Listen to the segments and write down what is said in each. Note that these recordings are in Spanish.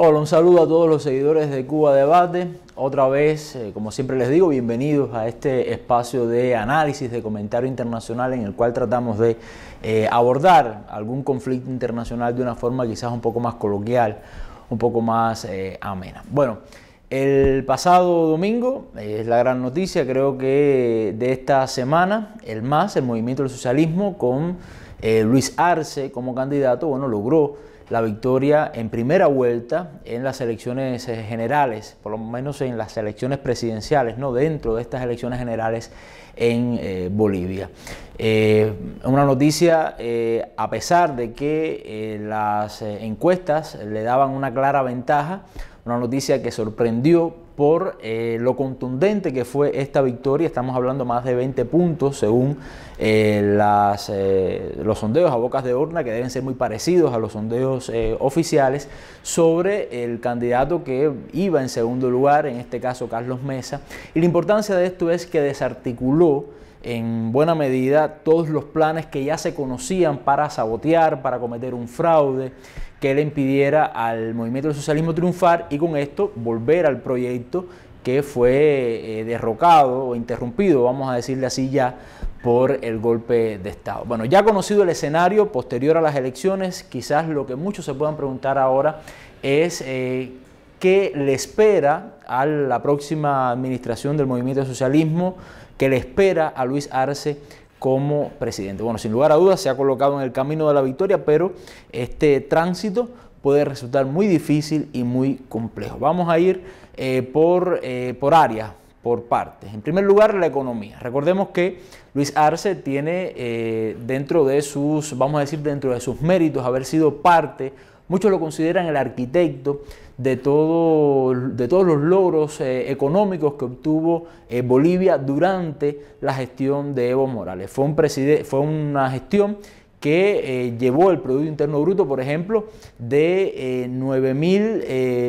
Hola, un saludo a todos los seguidores de Cuba Debate. Otra vez, eh, como siempre les digo, bienvenidos a este espacio de análisis, de comentario internacional en el cual tratamos de eh, abordar algún conflicto internacional de una forma quizás un poco más coloquial, un poco más eh, amena. Bueno, el pasado domingo, es la gran noticia creo que de esta semana, el MAS, el Movimiento del Socialismo, con Luis Arce como candidato, bueno, logró la victoria en primera vuelta en las elecciones eh, generales, por lo menos en las elecciones presidenciales, no dentro de estas elecciones generales en eh, Bolivia. Eh, una noticia, a pesar de que las encuestas le daban una clara ventaja, una noticia que sorprendió por eh, lo contundente que fue esta victoria. Estamos hablando más de 20 puntos según eh, eh, los sondeos a bocas de urna, que deben ser muy parecidos a los sondeos oficiales, sobre el candidato que iba en segundo lugar, en este caso Carlos Mesa. Y la importancia de esto es que desarticuló en buena medida todos los planes que ya se conocían para sabotear, para cometer un fraude, que le impidiera al movimiento del socialismo triunfar y con esto volver al proyecto que fue eh, derrocado o interrumpido, vamos a decirle así ya, por el golpe de Estado. Bueno, ya conocido el escenario posterior a las elecciones, quizás lo que muchos se puedan preguntar ahora es eh, qué le espera a la próxima administración del movimiento del socialismo, que le espera a Luis Arce como presidente. Bueno, sin lugar a dudas se ha colocado en el camino de la victoria, pero este tránsito puede resultar muy difícil y muy complejo. Vamos a ir eh, por, eh, por áreas, por partes. En primer lugar, la economía. Recordemos que Luis Arce tiene eh, dentro de sus, vamos a decir, dentro de sus méritos, haber sido parte Muchos lo consideran el arquitecto de, todos los logros eh, económicos que obtuvo eh, Bolivia durante la gestión de Evo Morales. Fue, un fue una gestión que eh, llevó el Producto Interno Bruto, por ejemplo, de,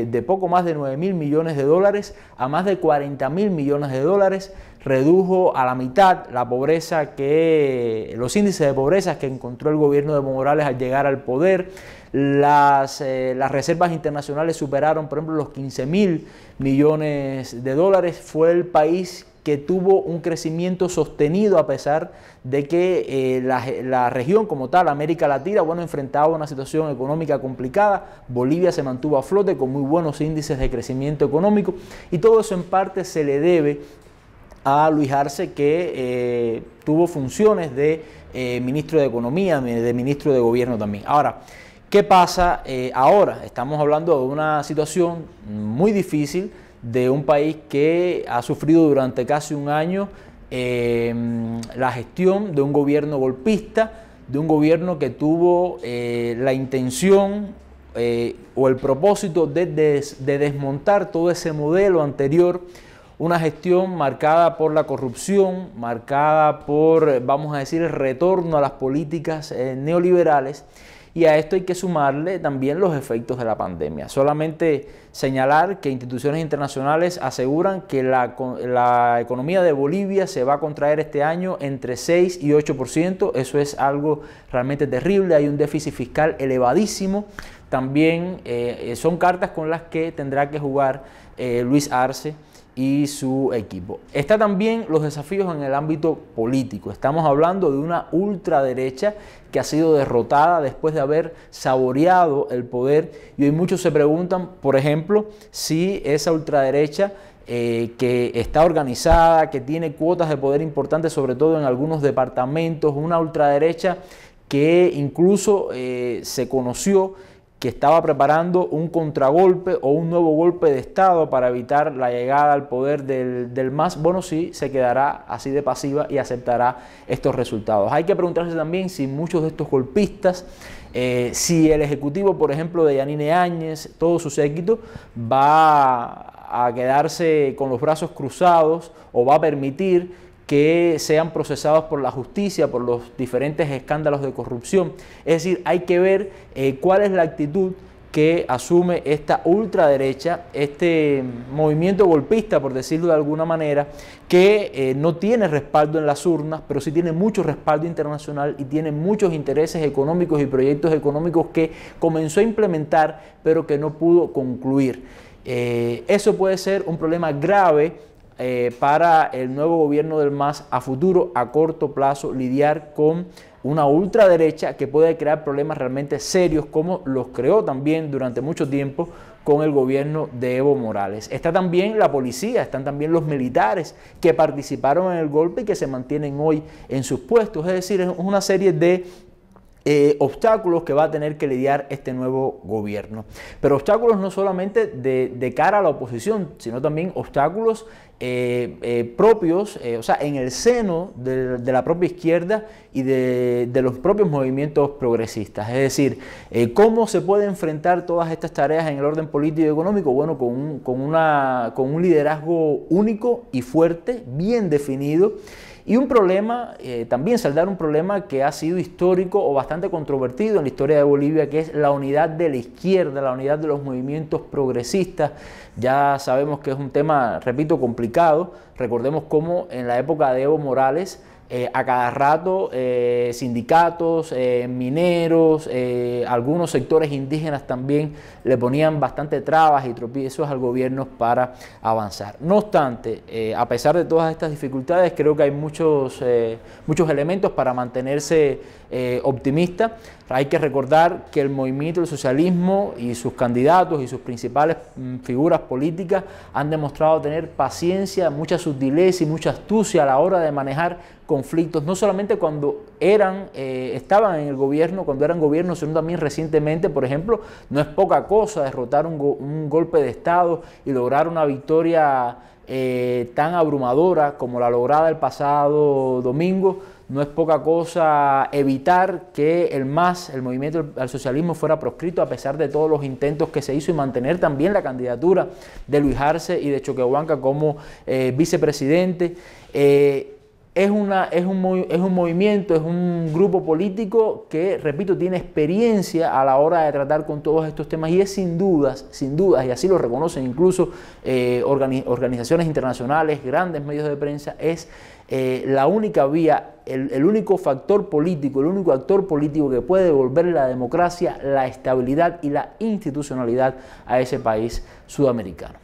de poco más de 9 mil millones de dólares a más de 40 mil millones de dólares, redujo a la mitad la pobreza que, los índices de pobreza que encontró el gobierno de Morales al llegar al poder. Eh, las, reservas internacionales superaron, por ejemplo, los 15 mil millones de dólares. Fue el país que tuvo un crecimiento sostenido a pesar de que eh, la, la, región como tal, América Latina, bueno, enfrentaba una situación económica complicada. Bolivia se mantuvo a flote con muy buenos índices de crecimiento económico y todo eso en parte se le debe a Luis Arce, que eh, tuvo funciones de eh, ministro de Economía, de ministro de Gobierno también. Ahora, ¿qué pasa eh, ahora? Estamos hablando de una situación muy difícil, de un país que ha sufrido durante casi un año la gestión de un gobierno golpista, de un gobierno que tuvo la intención o el propósito de desmontar todo ese modelo anterior una gestión marcada por la corrupción, marcada por, vamos a decir, el retorno a las políticas eh, neoliberales. Y a esto hay que sumarle también los efectos de la pandemia. Solamente señalar que instituciones internacionales aseguran que la, economía de Bolivia se va a contraer este año entre 6 y 8%. Eso es algo realmente terrible. Hay un déficit fiscal elevadísimo también eh, eh, son cartas con las que tendrá que jugar Luis Arce y su equipo. Está también los desafíos en el ámbito político. Estamos hablando de una ultraderecha que ha sido derrotada después de haber saboreado el poder y hoy muchos se preguntan, por ejemplo, si esa ultraderecha eh, que está organizada, que tiene cuotas de poder importantes, sobre todo en algunos departamentos, una ultraderecha que incluso eh, se conoció que estaba preparando un contragolpe o un nuevo golpe de Estado para evitar la llegada al poder del, del MAS, bueno, sí, se quedará así de pasiva y aceptará estos resultados. Hay que preguntarse también si muchos de estos golpistas, eh, si el Ejecutivo, por ejemplo, de Yanine Áñez, todo su séquito, va a quedarse con los brazos cruzados o va a permitir que sean procesados por la justicia, por los diferentes escándalos de corrupción. Es decir, hay que ver eh, cuál es la actitud que asume esta ultraderecha, este movimiento golpista, por decirlo de alguna manera, que eh, no tiene respaldo en las urnas, pero sí tiene mucho respaldo internacional y tiene muchos intereses económicos y proyectos económicos que comenzó a implementar, pero que no pudo concluir. Eh, eso puede ser un problema grave eh, para el nuevo gobierno del MAS a futuro, a corto plazo, lidiar con una ultraderecha que puede crear problemas realmente serios como los creó también durante mucho tiempo con el gobierno de Evo Morales. Está también la policía, están también los militares que participaron en el golpe y que se mantienen hoy en sus puestos. Es decir, es una serie de eh, obstáculos que va a tener que lidiar este nuevo gobierno. Pero obstáculos no solamente de, cara a la oposición, sino también obstáculos eh, eh, propios, o sea, en el seno de, la propia izquierda y de, los propios movimientos progresistas. Es decir, ¿cómo se puede enfrentar todas estas tareas en el orden político y económico? Bueno, con un liderazgo único y fuerte, bien definido. Y un problema, eh, también saldar un problema que ha sido histórico o bastante controvertido en la historia de Bolivia, que es la unidad de la izquierda, la unidad de los movimientos progresistas. Ya sabemos que es un tema, repito, complicado. Recordemos cómo en la época de Evo Morales, eh, a cada rato eh, sindicatos, eh, mineros, algunos sectores indígenas también le ponían bastante trabas y tropiezos al gobierno para avanzar. No obstante, a pesar de todas estas dificultades, creo que hay muchos, muchos elementos para mantenerse eh, optimista. Hay que recordar que el movimiento del socialismo y sus candidatos y sus principales mm, figuras políticas han demostrado tener paciencia, mucha sutileza y mucha astucia a la hora de manejar conflictos, no solamente cuando eran, eh, estaban en el gobierno, cuando eran gobierno, sino también recientemente, por ejemplo, no es poca cosa derrotar un, golpe de Estado y lograr una victoria eh, tan abrumadora como la lograda el pasado domingo no es poca cosa evitar que el MAS, el movimiento al socialismo, fuera proscrito a pesar de todos los intentos que se hizo y mantener también la candidatura de Luis Arce y de Choquehuanca como eh, vicepresidente. Eh, es, una, es, un, es un movimiento, es un grupo político que, repito, tiene experiencia a la hora de tratar con todos estos temas y es sin dudas, sin dudas, y así lo reconocen incluso eh, organizaciones internacionales, grandes medios de prensa, es eh, la única vía, el, único factor político, el único actor político que puede devolver la democracia, la estabilidad y la institucionalidad a ese país sudamericano.